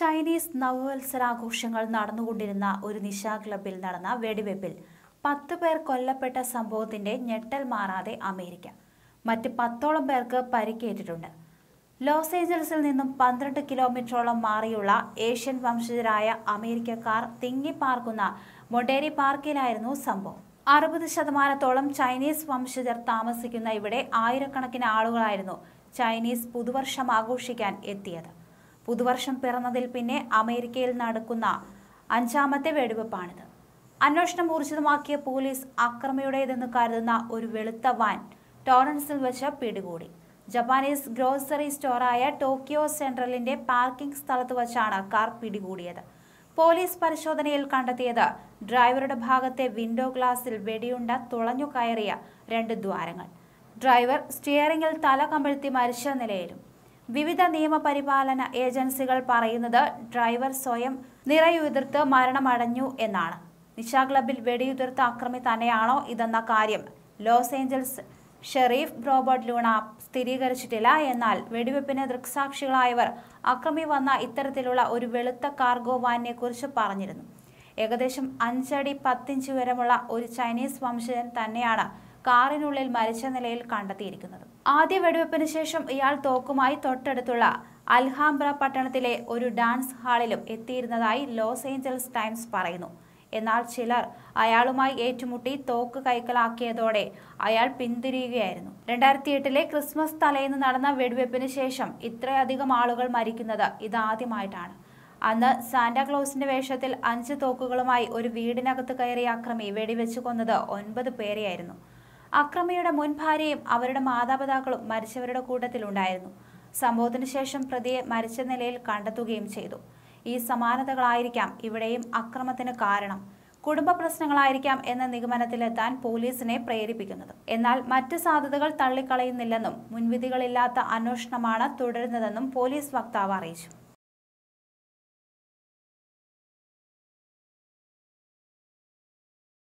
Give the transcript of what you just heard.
Chinese നവവത്സരാഘോഷങ്ങൾ നടന്നുകൊണ്ടിരുന്ന ഒരു നിശാ ക്ലബിൽ നടന്ന വെടിവെപ്പിൽ പത്ത് പേർ കൊല്ലപ്പെട്ട സംഭവത്തിന്റെ ഞെട്ടൽ മാറാതെ അമേരിക്ക മറ്റ് പത്തോളം പേർക്ക് പരിക്കേറ്റിട്ടുണ്ട് ലോസ് ഏഞ്ചൽസിൽ നിന്നും പന്ത്രണ്ട് കിലോമീറ്ററോളം മാറിയുള്ള ഏഷ്യൻ വംശജരായ അമേരിക്കക്കാർ തിങ്ങിപ്പാർക്കുന്ന മൊഡേരി പാർക്കിലായിരുന്നു സംഭവം അറുപത് ശതമാനത്തോളം ചൈനീസ് വംശജർ താമസിക്കുന്ന ഇവിടെ ആയിരക്കണക്കിന് ആളുകളായിരുന്നു ചൈനീസ് പുതുവർഷം ആഘോഷിക്കാൻ എത്തിയത് പുതുവർഷം പിറന്നതിൽ പിന്നെ അമേരിക്കയിൽ നടക്കുന്ന അഞ്ചാമത്തെ വെടിവെപ്പാണിത് അന്വേഷണം ഊർജിതമാക്കിയ പോലീസ് അക്രമിയുടേതെന്ന് കരുതുന്ന ഒരു വെളുത്ത വാൻ ടോറൻസിൽ വെച്ച് പിടികൂടി ജപ്പാനീസ് ഗ്രോസറി സ്റ്റോറായ ടോക്കിയോ സെൻട്രലിന്റെ പാർക്കിംഗ് സ്ഥലത്ത് വച്ചാണ് കാർ പിടികൂടിയത് പോലീസ് പരിശോധനയിൽ കണ്ടെത്തിയത് ഡ്രൈവറുടെ ഭാഗത്തെ വിൻഡോ ഗ്ലാസിൽ വെടിയുണ്ട തുളഞ്ഞു കയറിയ രണ്ട് ദ്വാരങ്ങൾ ഡ്രൈവർ സ്റ്റിയറിംഗിൽ തല കമഴ്ത്തി മരിച്ച നിലയിലും വിവിധ നിയമപരിപാലന ഏജൻസികൾ പറയുന്നത് ഡ്രൈവർ സ്വയം നിറയുതിർത്ത് മരണമടഞ്ഞു എന്നാണ് നിശാ ക്ലബിൽ വെടിയുതിർത്ത് അക്രമി തന്നെയാണോ ഇതെന്ന കാര്യം Los Angeles sheriff Robert Luna സ്ഥിരീകരിച്ചിട്ടില്ല എന്നാൽ വെടിവെപ്പിന് ദൃക്സാക്ഷികളായവർ അക്രമി വന്ന ഇത്തരത്തിലുള്ള ഒരു വെളുത്ത കാർഗോ വാനിനെക്കുറിച്ച് പറഞ്ഞിരുന്നു ഏകദേശം അഞ്ചടി പത്തിഞ്ച് ഉയരമുള്ള ഒരു ചൈനീസ് വംശജൻ തന്നെയാണ് കാറിനുള്ളിൽ മരിച്ച നിലയിൽ കണ്ടെത്തിയിരിക്കുന്നത് ആദ്യ വെടിവെപ്പിന് ശേഷം ഇയാൾ തോക്കുമായി തൊട്ടടുത്തുള്ള അൽഹാംബ്ര പട്ടണത്തിലെ ഒരു ഡാൻസ് ഹാളിലും എത്തിയിരുന്നതായി ലോസ് ഏഞ്ചൽസ് ടൈംസ് പറയുന്നു എന്നാൽ ചിലർ അയാളുമായി ഏറ്റുമുട്ടി തോക്ക് കൈക്കലാക്കിയതോടെ അയാൾ പിന്തിരിയുകയായിരുന്നു രണ്ടായിരത്തി എട്ടിലെ ക്രിസ്മസ് തലേന്ന് നടന്ന വെടിവെപ്പിന് ശേഷം ഇത്രയധികം ആളുകൾ മരിക്കുന്നത് ഇതാദ്യമായിട്ടാണ് അന്ന് സാന്റാക്ലോസിന്റെ വേഷത്തിൽ അഞ്ച് തോക്കുകളുമായി ഒരു വീടിനകത്ത് കയറി അക്രമി വെടിവെച്ച് കൊന്നത് ഒൻപത് പേരെയായിരുന്നു അക്രമിയുടെ മുൻ ഭാര്യയും അവരുടെ മാതാപിതാക്കളും മരിച്ചവരുടെ കൂട്ടത്തിലുണ്ടായിരുന്നു സംഭവത്തിന് ശേഷം പ്രതിയെ മരിച്ച നിലയിൽ കണ്ടെത്തുകയും ചെയ്തു ഈ സമാനതകളായിരിക്കാം ഇവിടെയും അക്രമത്തിന് കാരണം കുടുംബ പ്രശ്നങ്ങളായിരിക്കാം എന്ന നിഗമനത്തിലെത്താൻ പോലീസിനെ പ്രേരിപ്പിക്കുന്നത് എന്നാൽ മറ്റ് സാധ്യതകൾ തള്ളിക്കളയുന്നില്ലെന്നും മുൻവിധികളില്ലാത്ത അന്വേഷണമാണ് തുടരുന്നതെന്നും പോലീസ് വക്താവ് അറിയിച്ചു